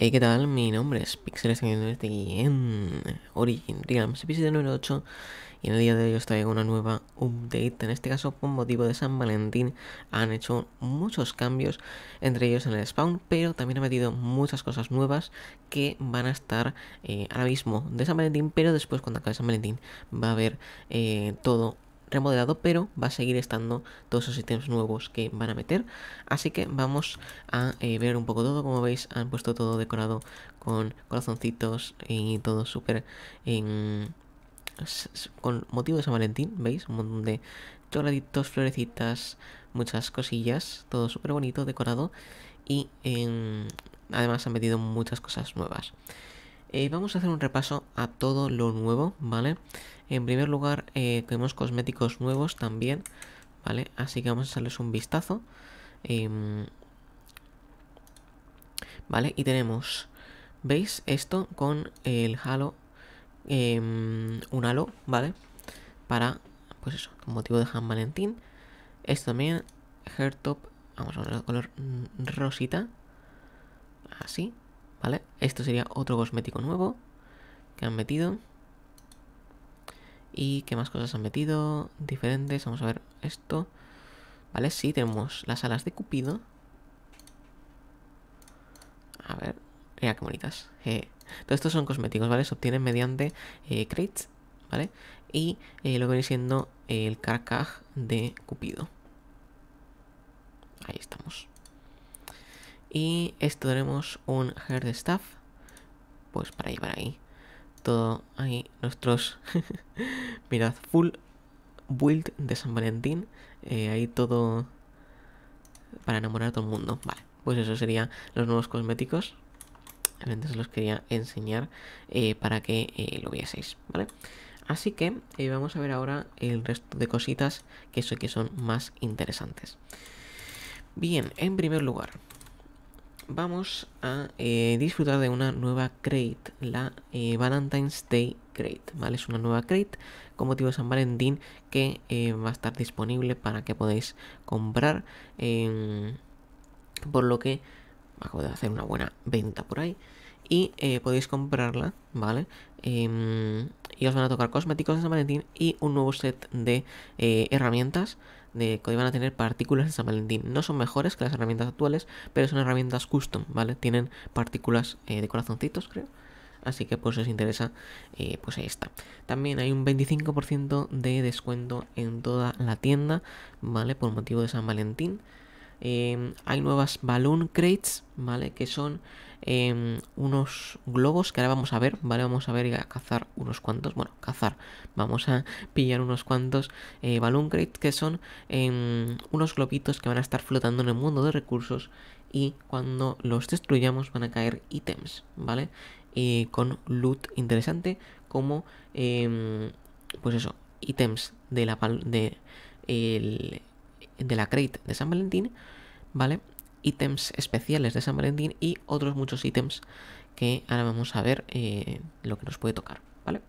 Hey, eh, ¿qué tal? Mi nombre es Pixel, este en Origin Realms, episodio número y en el día de hoy os traigo una nueva update. En este caso, por motivo de San Valentín, han hecho muchos cambios, entre ellos en el spawn, pero también han metido muchas cosas nuevas que van a estar eh, ahora mismo de San Valentín, pero después cuando acabe San Valentín va a haber eh, todo remodelado, pero va a seguir estando todos esos ítems nuevos que van a meter. Así que vamos a eh, ver un poco todo. Como veis, han puesto todo decorado con corazoncitos y todo súper con motivo de San Valentín, ¿veis? Un montón de chocolatitos, florecitas, muchas cosillas, todo súper bonito, decorado y em, además han metido muchas cosas nuevas. Eh, vamos a hacer un repaso a todo lo nuevo, ¿vale? vale en primer lugar, eh, tenemos cosméticos nuevos también, ¿vale? Así que vamos a echarles un vistazo. Em, ¿Vale? Y tenemos, ¿veis? Esto con el halo, em, un halo, ¿vale? Para, pues eso, con motivo de San Valentín. Esto también, hair top, vamos a de color mm, rosita, así, ¿vale? Esto sería otro cosmético nuevo que han metido. ¿Y qué más cosas han metido? Diferentes, vamos a ver esto. Vale, sí, tenemos las alas de Cupido. A ver, mira qué bonitas. Todos estos son cosméticos, ¿vale? Se obtienen mediante eh, crates, ¿vale? Y eh, lo que viene siendo el carcaj de Cupido. Ahí estamos. Y esto tenemos un de Staff. Pues para llevar ahí todo ahí nuestros, mirad, full build de San Valentín, eh, ahí todo para enamorar a todo el mundo. Vale, pues eso sería los nuevos cosméticos. Entonces los quería enseñar eh, para que eh, lo vieseis, ¿vale? Así que vamos a ver ahora el resto de cositas que, sé que son más interesantes. Bien, en primer lugar, vamos a eh, disfrutar de una nueva crate, la eh, Valentine's Day Crate, ¿vale? Es una nueva crate con motivo de San Valentín que eh, va a estar disponible para que podáis comprar, em, por lo que acabo de hacer una buena venta por ahí y podéis comprarla, ¿vale? Em, y os van a tocar cosméticos de San Valentín y un nuevo set de herramientas de que a tener partículas de San Valentín. No son mejores que las herramientas actuales, pero son herramientas custom, ¿vale? Tienen partículas eh, de corazoncitos, creo. Así que pues si os interesa, eh, pues ahí está. También hay un 25% de descuento en toda la tienda, ¿vale? Por motivo de San Valentín. Em, hay nuevas Balloon Crates, ¿vale? Que son em, unos globos que ahora vamos a ver, ¿vale? Vamos a ver y a cazar unos cuantos, bueno, cazar, vamos a pillar unos cuantos eh, Balloon Crates que son em, unos globitos que van a estar flotando en el mundo de recursos y cuando los destruyamos van a caer ítems, ¿vale? con loot interesante como, pues eso, ítems de la... De, el, de la crate de San Valentín, ¿vale? Ítems especiales de San Valentín y otros muchos ítems que ahora vamos a ver eh, lo que nos puede tocar, ¿vale?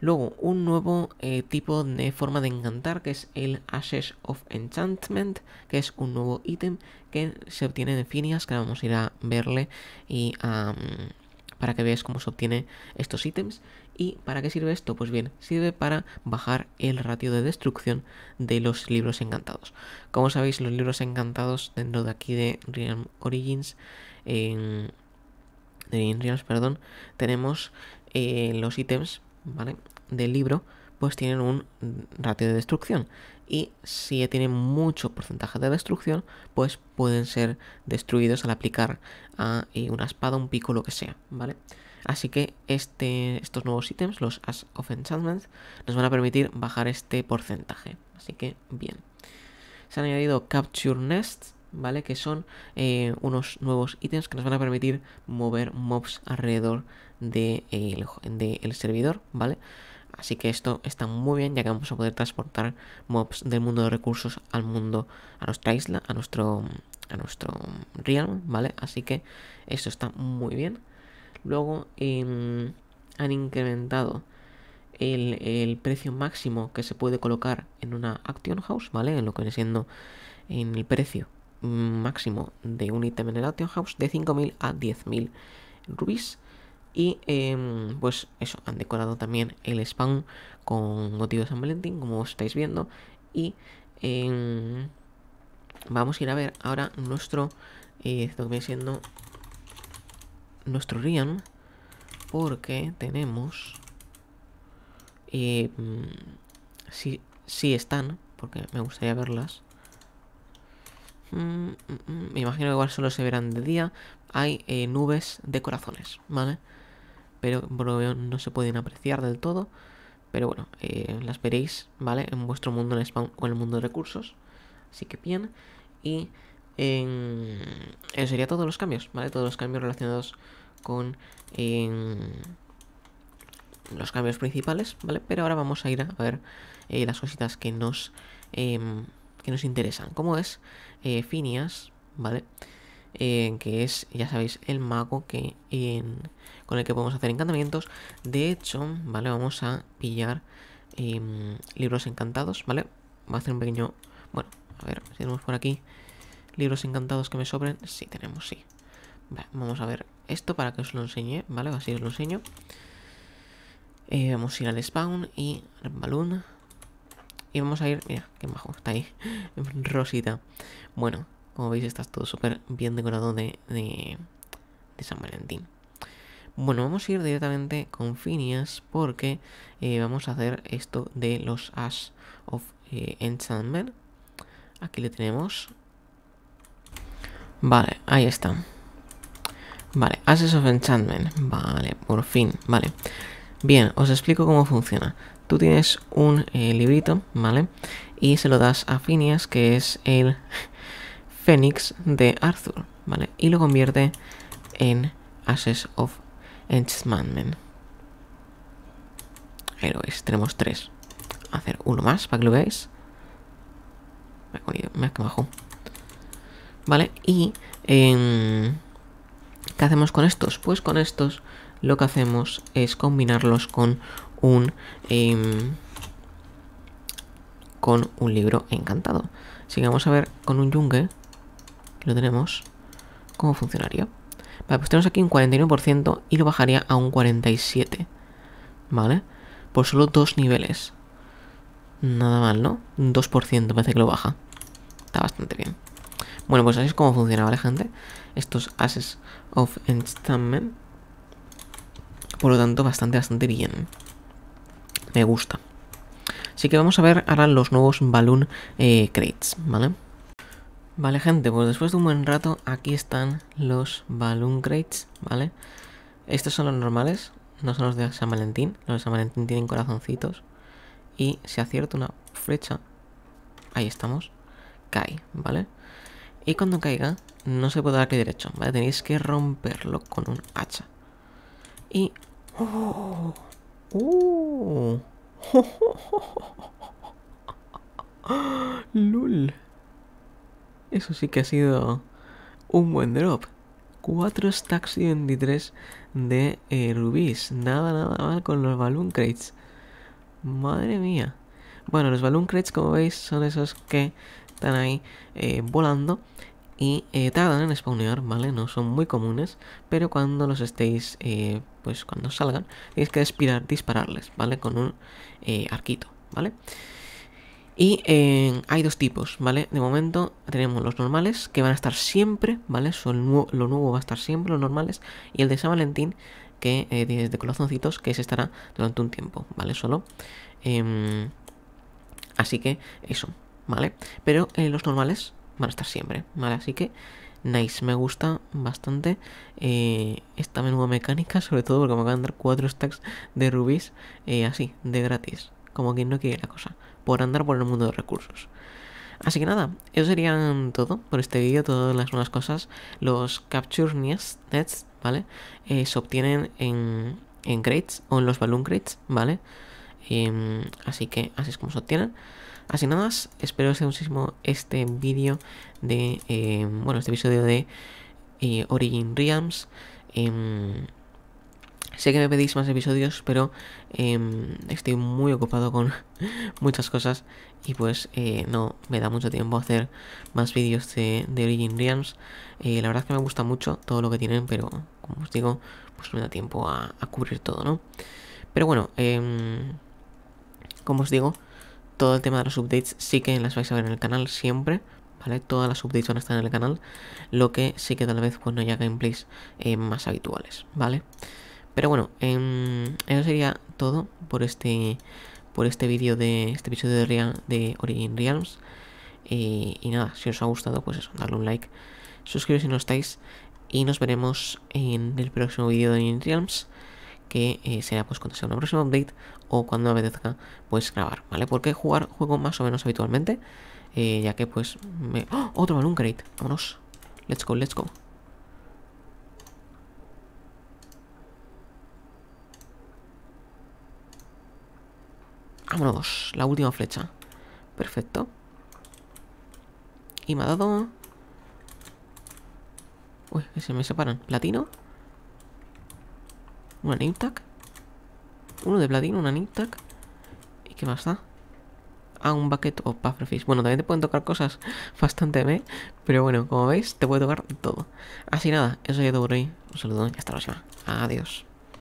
Luego, un nuevo eh, tipo de forma de encantar que es el Ashes of Enchantment, que es un nuevo ítem que se obtiene de Finias, que ahora vamos a ir a verle y a... Mm, para que veas cómo se obtiene estos ítems. ¿Y para qué sirve esto? Pues bien, sirve para bajar el ratio de destrucción de los libros encantados. Como sabéis, los libros encantados dentro de aquí de Realm Origins, en, Realms, perdón, tenemos eh, los ítems, Del libro pues tienen un ratio de destrucción. Y si tienen mucho porcentaje de destrucción, pues pueden ser destruidos al aplicar ah, una espada, un pico, lo que sea, ¿vale? Así que este, estos nuevos ítems, los As of Enchantment, nos van a permitir bajar este porcentaje. Así que bien. Se han añadido Capture Nests, ¿vale? Que son eh, unos nuevos ítems que nos van a permitir mover mobs alrededor del de, servidor, ¿vale? Así que esto está muy bien ya que vamos a poder transportar mobs del mundo de recursos al mundo, a nuestra isla, a nuestro, a nuestro realm, ¿vale? Así que esto está muy bien. Luego em, han incrementado el, precio máximo que se puede colocar en una Action House, ¿vale? En lo que viene siendo en el precio máximo de un ítem en el Action House de 5.000 a 10.000 rubis. Y em, pues eso, han decorado también el spawn con motivo de San Valentín, como estáis viendo. Y em, vamos a ir a ver ahora nuestro, eh, esto que viene siendo nuestro Rian. Porque tenemos... Em, si, sí están, porque me gustaría verlas. Mm, mm, mm, me imagino que igual solo se verán de día. Hay eh, nubes de corazones, ¿vale? vale pero no se pueden apreciar del todo. Pero bueno, eh, las veréis, ¿vale? En vuestro mundo en spawn o en el mundo de recursos. Así que bien. Y Eso eh, sería todos los cambios, ¿vale? Todos los cambios relacionados con... los cambios principales, ¿vale? Pero ahora vamos a ir a ver eh, las cositas que nos, em, que nos interesan. Como es eh, Phineas, ¿vale? Eh, que es, ya sabéis, el mago que con el que podemos hacer encantamientos. De hecho, ¿vale? Vamos a pillar em, libros encantados, ¿vale? Voy a hacer un pequeño... Bueno, a ver tenemos por aquí libros encantados que me sobren. Sí, tenemos, sí. vamos a ver esto para que os lo enseñe, ¿vale? Así os lo enseño. Eh, vamos a ir al spawn y al balloon. Y vamos a ir... Mira, qué majo, está ahí. Rosita. Bueno, como veis, está todo súper bien decorado de, San Valentín. Bueno, vamos a ir directamente con Phineas porque eh, vamos a hacer esto de los Ash of eh, Enchantment. Aquí le tenemos. Vale, ahí está. Vale, Ashes of Enchantment. Vale, por fin. Vale. Bien, os explico cómo funciona. Tú tienes un eh, librito, ¿vale? Y se lo das a Phineas, que es el... Fénix de Arthur, ¿vale? Y lo convierte en Ashes of Enchantment. Ahí lo tenemos tres. Hacer uno más para que lo veáis. Me ha me ¿Vale? Y... Em, ¿Qué hacemos con estos? Pues con estos lo que hacemos es combinarlos con un... Em, con un libro encantado. Si vamos a ver con un yunque, lo tenemos como funcionaría Vale, pues tenemos aquí un 41% y lo bajaría a un 47%. ¿Vale? Por solo dos niveles. Nada mal, ¿no? Un 2% parece que lo baja. Está bastante bien. Bueno, pues así es como funciona, ¿vale, gente? Estos Ashes of Enchantment. Por lo tanto, bastante, bastante bien. Me gusta. Así que vamos a ver ahora los nuevos Balloon eh, Crates, ¿vale? Vale, gente, pues después de un buen rato, aquí están los Balloon Crates, ¿vale? Estos son los normales, no son los de San Valentín. Los de San Valentín tienen corazoncitos. Y si acierto una flecha, ahí estamos, cae, ¿vale? Y cuando caiga, no se puede dar clic derecho, ¿vale? Tenéis que romperlo con un hacha. Y... ¡oh! ¡Oh! ¡Lul! Eso sí que ha sido un buen drop. 4 stacks y 23 de eh, Nada, nada mal con los balloon crates. Madre mía. Bueno, los balloon crates, como veis, son esos que están ahí eh, volando y eh, tardan en spawnear, ¿vale? No son muy comunes, pero cuando los estéis, eh, pues cuando salgan, tenéis que despirar, dispararles, ¿vale? Con un arquito, ¿vale? vale y eh, hay dos tipos, ¿vale? De momento tenemos los normales, que van a estar siempre, ¿vale? Son lo nuevo va a estar siempre, los normales. Y el de San Valentín, que eh, desde corazoncitos, que se estará durante un tiempo, ¿vale? Solo. Em, así que eso, ¿vale? Pero eh, los normales van a estar siempre, ¿vale? Así que... Nice, me gusta bastante eh, esta nueva mecánica, sobre todo porque me van a dar cuatro stacks de rubis así, de gratis como quien no quiere la cosa, por andar por el mundo de recursos. Así que nada, eso serían todo por este vídeo, todas las nuevas cosas. Los Capture Nets, ¿vale? Eh, se obtienen en, en crates o en los Balloon Crates, ¿vale? Em, así que así es como se obtienen. Así nada más, espero que os este vídeo de, eh, bueno, este episodio de eh, Origin Realms. Em, Sé que me pedís más episodios, pero em, estoy muy ocupado con muchas cosas y pues eh, no me da mucho tiempo hacer más vídeos de, Origin Realms. Eh, la verdad es que me gusta mucho todo lo que tienen, pero como os digo, pues no me da tiempo a, cubrir todo, ¿no? Pero bueno, em, como os digo, todo el tema de los updates sí que las vais a ver en el canal siempre. ¿Vale? Todas las updates van a estar en el canal, lo que sí que tal vez pues no haya gameplays eh, más habituales, ¿vale? vale pero bueno, em, eso sería todo por este por este vídeo de este episodio de, Origin Realms. Eh, y nada, si os ha gustado, pues eso, darle un like, suscribiros si no estáis. Y nos veremos en el próximo vídeo de Origin Realms que eh, será pues cuando sea un próximo update o cuando me apetezca pues grabar, ¿vale? Porque jugar juego más o menos habitualmente, eh, ya que pues me... ¡Oh! Otro balloon crate, vámonos, let's go, let's go. dos. la última flecha. Perfecto. Y me ha dado... Uy, que se me separan. Platino. Una Nimtac. Uno de platino, una Nimtac. ¿Y qué más da? Ah, un bucket o pufferfish. Bueno, también te pueden tocar cosas bastante me. Pero bueno, como veis, te puede tocar todo. Así nada, eso ya todo por hoy. Un saludo y hasta la próxima. Adiós.